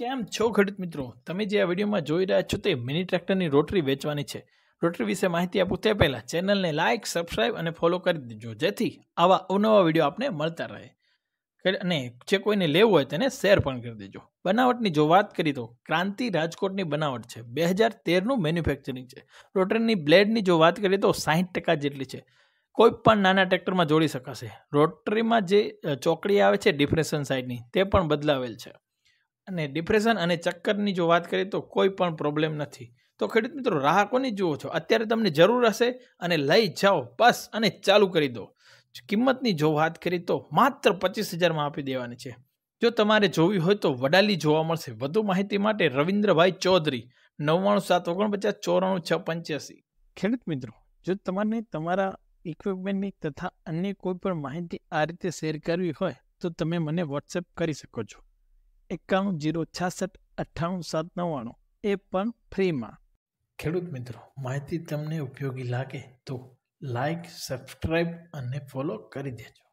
કેમ છો ખેડૂત મિત્રો તમે જે આ વિડીયોમાં જોઈ રહ્યા છો તે મિની ટ્રેક્ટરની રોટરી વેચવાની છે રોટરી વિશે માહિતી આપું તે પહેલાં ચેનલને લાઇક સબસ્ક્રાઇબ અને ફોલો કરી દેજો જેથી આવા અવનવા વિડીયો આપને મળતા રહે અને જે કોઈને લેવું હોય તેને શેર પણ કરી દેજો બનાવટની જો વાત કરી તો ક્રાંતિ રાજકોટની બનાવટ છે બે હજાર તેરનું મેન્યુફેક્ચરિંગ છે રોટરીની બ્લેડની જો વાત કરીએ તો સાહીઠ ટકા જેટલી છે કોઈ પણ નાના ટ્રેક્ટરમાં જોડી શકાશે રોટરીમાં જે ચોકડી આવે છે ડિફ્રેશન સાઇડની તે પણ બદલાવેલ છે અને ડિપ્રેશન અને ચક્કરની જો વાત કરીએ તો કોઈ પણ પ્રોબ્લેમ નથી તો ખેડૂત મિત્રો રાહ કોની જુઓ છો અત્યારે તમને જરૂર હશે અને લઈ જાઓ બસ અને ચાલુ કરી દો કિંમતની જો વાત કરી તો માત્ર પચીસ હજારમાં આપી દેવાની છે જો તમારે જોવી હોય તો વડાલી જોવા મળશે વધુ માહિતી માટે રવિન્દ્રભાઈ ચૌધરી નવ્વાણું સાત ઓગણપચાસ ચોરાણું છ પંચ્યાસી ખેડૂત મિત્રો જો તમારે તમારા ઇક્વિપમેન્ટની તથા અન્ય કોઈ પણ માહિતી આ રીતે શેર કરવી હોય તો તમે મને વોટ્સએપ કરી શકો છો એકાણું જીરો છાસઠ અઠ્ઠાણું સાત નવ્વાણું એ પણ ફ્રીમાં ખેડૂત મિત્રો માહિતી તમને ઉપયોગી લાગે તો લાઈક સબસ્ક્રાઈબ અને ફોલો કરી દેજો